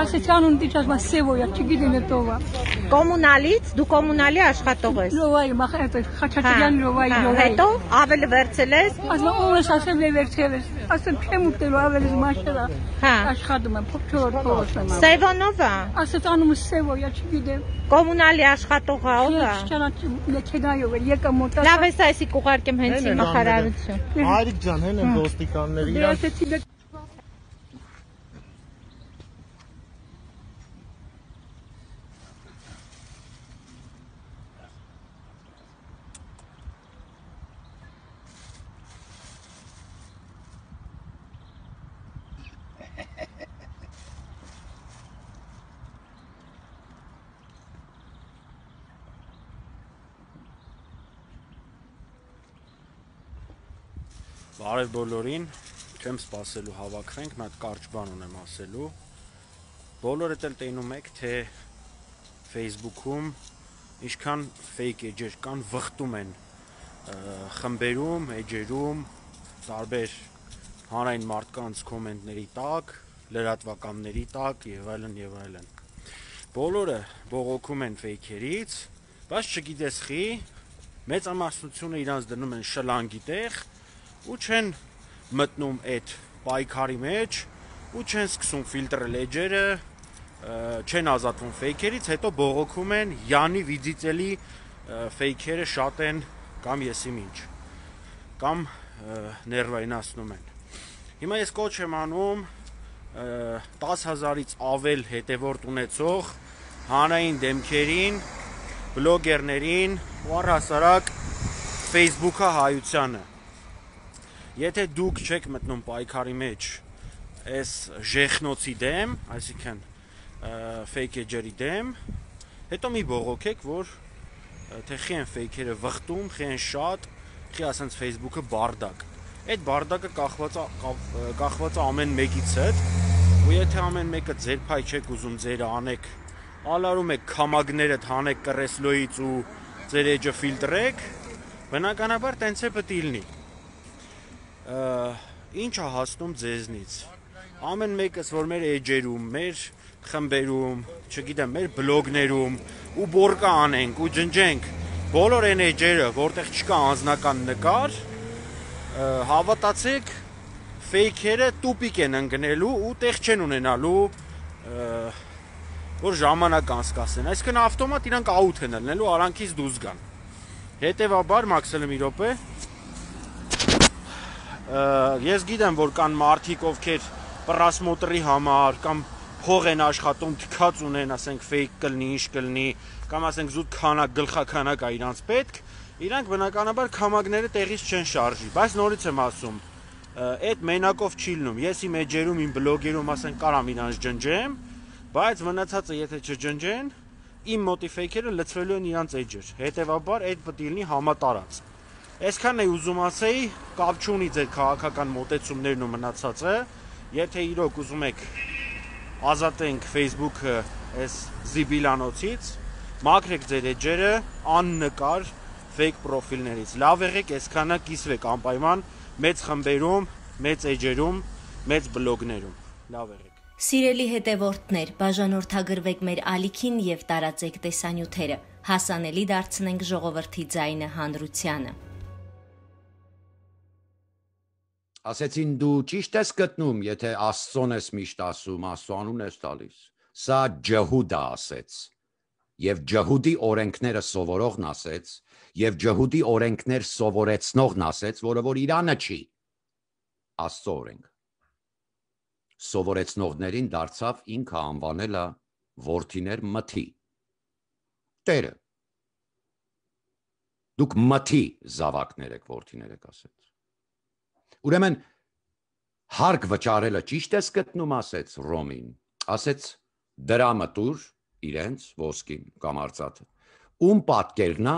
Ասեցան ունտի ճաշվասեվոյա, չգիտեմ էտովա։ Կոմունալից, դու կոմունալի աշխատող ես։ Լովայի մախ էտ Խաչատրյան լովայի լովայի։ Հետո ավելի վերցել ես։ Ասա ով ես ասեմ վերցել ես։ Ասեմ չեմ ուտելու ավելի մաշերա։ Հա։ Աշխատում եմ, փոքր փողոցում։ Սևոնովա։ Ասեց անում սևոյա, չգիտեմ։ Կոմունալի աշխատող է ով է։ Չճանաչում, մեքենայով է, եկա մոտա։ Լավ է, այսի կուղարկեմ հենց իմ խարարություն։ Արիկ ջան, հենց դոստիկանների։ Դե ասեցի Բարև բոլորին, չեմ սպասելու հավաքվենք, մի հատ կարճ բան ունեմ ասելու։ Բոլորդ էլ տենում եք, թե Facebook-ում ինչքան fake edge-եր կան, վխտում են խմբերում, edge-երում, տարբեր հանրային մարդկանց կոմենտների տակ, լրատվականների տակ եւ այլն եւ այլն։ Բոլորը բողոքում են fake-երից, բայց չգիտես խի մեծ ամասնությունը իրանց դնում են շլանգի տեղ ու չեն մտնում այդ պայքարի մեջ ու չեն սկսում ֆիլտրել էջերը, չեն ազատվում ֆեյքերից, հետո բողոքում են յանի վիդիցելի ֆեյքերը շատ են կամ եսիմ ինչ կամ ներվայնացնում են։ Հիմա ես կոչ եմ անում 10000-ից ավել հետևորդ ունեցող հանրային դեմքերին, բլոգերներին ու առհասարակ Facebook-ը հայությանը եթե դուք չեք մտնում պայքարի մեջ այս ժեխնոցի դեմ, այսինքն fake edge-երի դեմ, հետո մի բողոքեք, որ թե խի են fake-երը վխտում, խի են շատ, խի ասենց Facebook-ը բարդակ։ Այդ բարդակը կախված է կախված է ամեն մեկից հետ, ու եթե ամեն մեկը ձեր փայ չեք ուզում ձերը անեք, ալարում եք կամագները թանեք կրեսլոից ու ձեր edge-ը ֆիլտրեք, բնականաբար տենց է պետք է լինի ինչ է հասնում ձեզնից։ Ամեն մեկս որ մեր էջերում, մեր խմբերում, չգիտեմ, մեր բլոգներում ու բորկա անենք ու ջնջենք բոլոր այն էջերը, որտեղ չկա անznական նկար, հավատացեք, ֆեյքերը տուպիկ են ընկնելու ու տեղ չեն ունենալու որ ժամանակ անցկասեն։ Այսինքն ավտոմատ իրանք աութ են ելնելու արանքից դուրս գան։ Հետևաբար մաքսելը մի րոպե ես գիտեմ, որ կան մարդիկ, ովքեր պրասմոտրի համար կամ փող են աշխատում, թքած ունեն, ասենք fake կլնի, ինչ կլնի, կամ ասենք զուտ քանակ գլխաքանակ է իրանց պետք, իրանք բնականաբար քամակները տեղից չեն շարժի, բայց նորից եմ ասում, այդ մենակով չի լինում։ Ես իմ էջերում, իմ բլոգերում ասենք կարամ իրանց ջնջեմ, բայց մնացածը եթե չջնջեն, իմ մոտիվեյքերը լծվելու են իրանց էջեր։ Հետևաբար այդ պետք է լինի համատարած։ Այսքան է ուզում ասեի, կապ չունի ձեր քաղաքական մտեցումներն ու մնացածը, եթե իրոք ուզում եք ազատենք Facebook-ը այս զիբիլանոցից, մաքրեք ձեր էջերը աննկար fake պրոֆիլներից։ Լավ եղեք, այսքանը կիսվեք անպայման մեծ խմբերում, մեծ էջերում, մեծ բլոգներում։ Լավ եղեք։ Սիրելի հետևորդներ, բաժանորդագրվեք մեր ալիքին եւ տարածեք տեսանյութերը։ Հասանելի դարձնենք ժողովրդի ձայնը հանրությանը։ ասեցին դու ճիշտ ես գտնում, եթե Աստծոն ես միշտ ասում, Աստծո անուն ես տալիս։ Սա Ջեհուդա ասեց։ Եվ Ջեհուդի օրենքները սովորողն ասեց, եւ Ջեհուդի օրենքներ սովորեցնողն ասեց, որը որ Իրանը չի։ Աստծո օրենք։ Սովորեցնողներին դարձավ ինքը անվանելա որդիներ մթի։ Տերը։ Դուք մթի զավակներ եք, որդիներ եք ասեց Ուրեմն հարկ վճարելը ճիշտ ես գտնում ասեց Ռոմին։ Ասեց դրամը տուր իրենց ոսկին կամ արծաթը։ Ում պատկերնա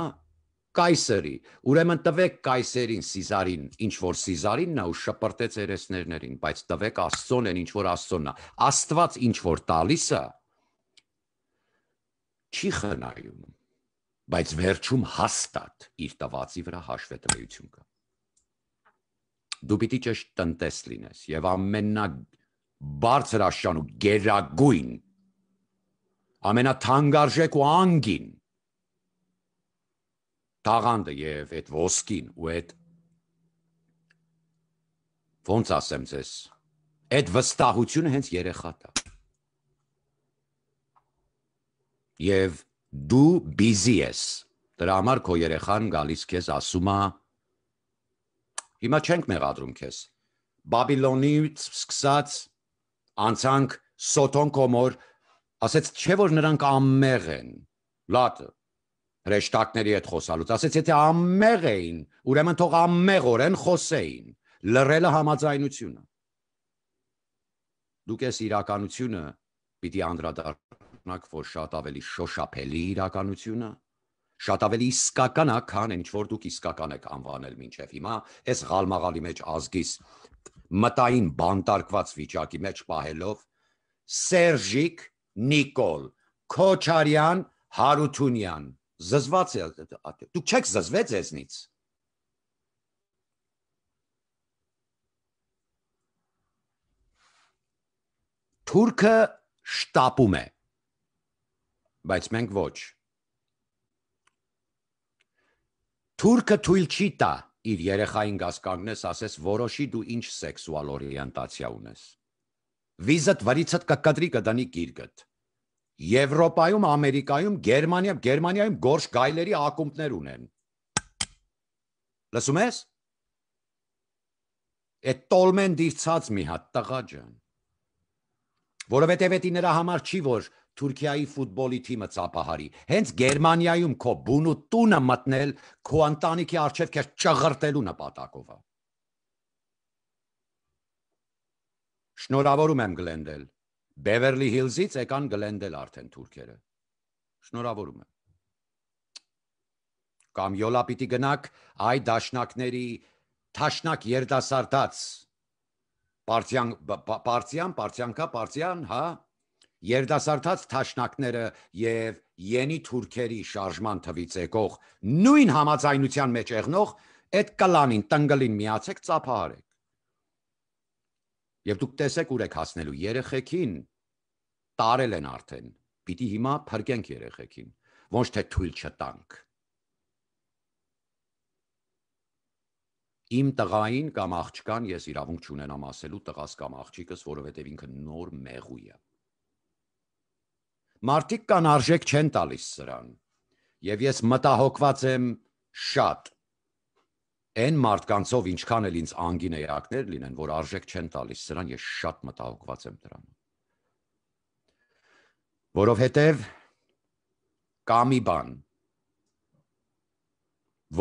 Կայսերի։ Ուրեմն տվեք Կայսերին Սիզարին, ինչ որ Սիզարինն է ու շպրտեց երեսներներին, բայց տվեք Աստծոն են, ինչ որ Աստծոնն է։ Աստված ինչ որ տալիս է չի խնայում, բայց վերջում հաստատ իր տվածի վրա հաշվետվություն կա դու պիտի ճշտ տնտես լինես եւ ամենա բարձր աշան ու գերագույն ամենաթանկարժեք ու անգին տաղանդը եւ այդ ոսկին ու այդ ոնց ասեմ ձեզ այդ վստահությունը հենց երեխատա եւ դու բիզի ես դրա համար քո երեխան գալիս քեզ ասում է Հիմա չենք մեղադրում քեզ։ Բաբիլոնից սկսած անցանք Սոթոն կոմոր, ասեց չէ որ նրանք ամեղ են։ Լատը հրեշտակների հետ խոսալուց ասեց եթե ամեղ էին, ուրեմն թող ամեղորեն խոսեին։ Լռելը համաձայնությունը։ Դուք ես իրականությունը պիտի անդրադառնաք, որ շատ ավելի շոշափելի իրականությունը շատ ավելի իսկական է, քան ինչ որ դուք իսկական եք անվանել մինչև հիմա, այս ղալմաղալի մեջ ազգիս մտային բանտարկված վիճակի մեջ պահելով Սերժիկ Նիկոլ Քոչարյան Հարությունյան զզված է դուք չեք զզվեց էսնից Թուրքը շտապում է բայց մենք ոչ Թուրքը թույլ չի տա իր երեխային գասկանգնես, ասես որոշի դու ինչ սեքսուալ օրիենտացիա ունես։ Վիզդ վրիցդ կկտրի կդնի գիրգդ։ Եվրոպայում, Ամերիկայում, Գերմանիայում, Գերմանիայում գորշ գայլերի ակումբներ ունեն։ Լսում ես։ Այդ տոլմեն դիրցած մի հատ տղա ջան։ Որովհետև դա նրա համար չի որ Թուրքիայի ֆուտբոլի թիմը ծապահարի։ Հենց Գերմանիայում քո բունու տունը մտնել քո ընտանիքի արժև քեզ ճղրտելու նպատակով է։ Շնորհավորում եմ Գլենդել։ Բևերլի Հիլզից եկան Գլենդել արդեն թուրքերը։ Շնորհավորում եմ։ Կամ յոլա պիտի գնաք այ դաշնակների թաշնակ երդասարտած։ Պարտյան պարտյան, պարտյանքա, պարտյան, հա, երդասարտած թաշնակները եւ Յենի թուրքերի շարժման թվից եկող նույն համաձայնության մեջ եղնող այդ կլանին տնգլին միացեք ծափահարեք։ Եվ դուք տեսեք ուր եք հասնելու երեխեքին տարել են արդեն։ Պիտի հիմա փրկենք երեխեքին, ոչ թե թույլ չտանք։ իմ տղային կամ աղջկան ես իրավունք չունենամ ասելու տղաս կամ աղջիկս, որովհետև ինքը նոր մեղուի է մարդիկ կան արժեք չեն տալիս սրան։ Եվ ես մտահոգված եմ շատ այն մարդկանցով ինչքան էլ ինձ անգինեակներ լինեն, որ արժեք չեն տալիս սրան, ես շատ մտահոգված եմ դրանով։ Որովհետև կամի բան,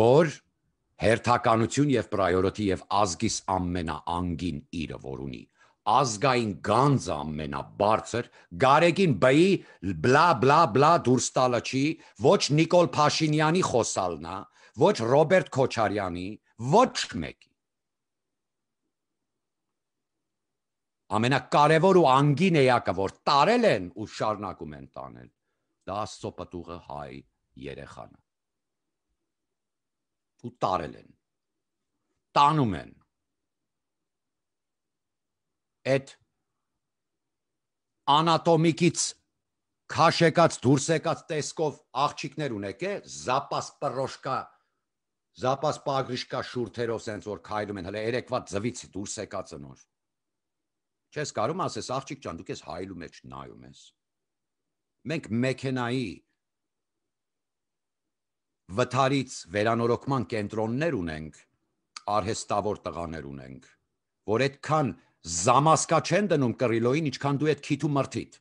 որ հերթականություն եւ պրայորիտի եւ ազգիս ամենաանգին իրը որ ունի, ազգային գանձ ամենաբարձր Գարեգին Բ-ի բլա բլա բլա դուրս տալը չի, ոչ Նիկոլ Փաշինյանի խոսալնա, ոչ Ռոբերտ Քոչարյանի, ոչ մեկի։ Ամենակարևոր ու անգին էակը, որ տարել են ու շարնակում են տանել, դա Աստծո պատուգը հայ երեխան։ Ու տարել են։ Տանում են այդ անատոմիկից քաշեկած դուրս եկած տեսքով աղջիկներ ունեք է զապաս պրոշկա զապաս պագրիշկա շուրթերով sense որ քայլում են հələ երեկվա ծվից դուրս եկած նոր չես կարում ասես աղջիկ ջան դու քեզ հայելու մեջ նայում ես մենք մեքենայի վթարից վերանորոգման կենտրոններ ունենք արհեստավոր տղաներ ունենք որ այդքան զամասկա չեն դնում կռիլոին, ինչքան դու այդ քիթու մրթիդ։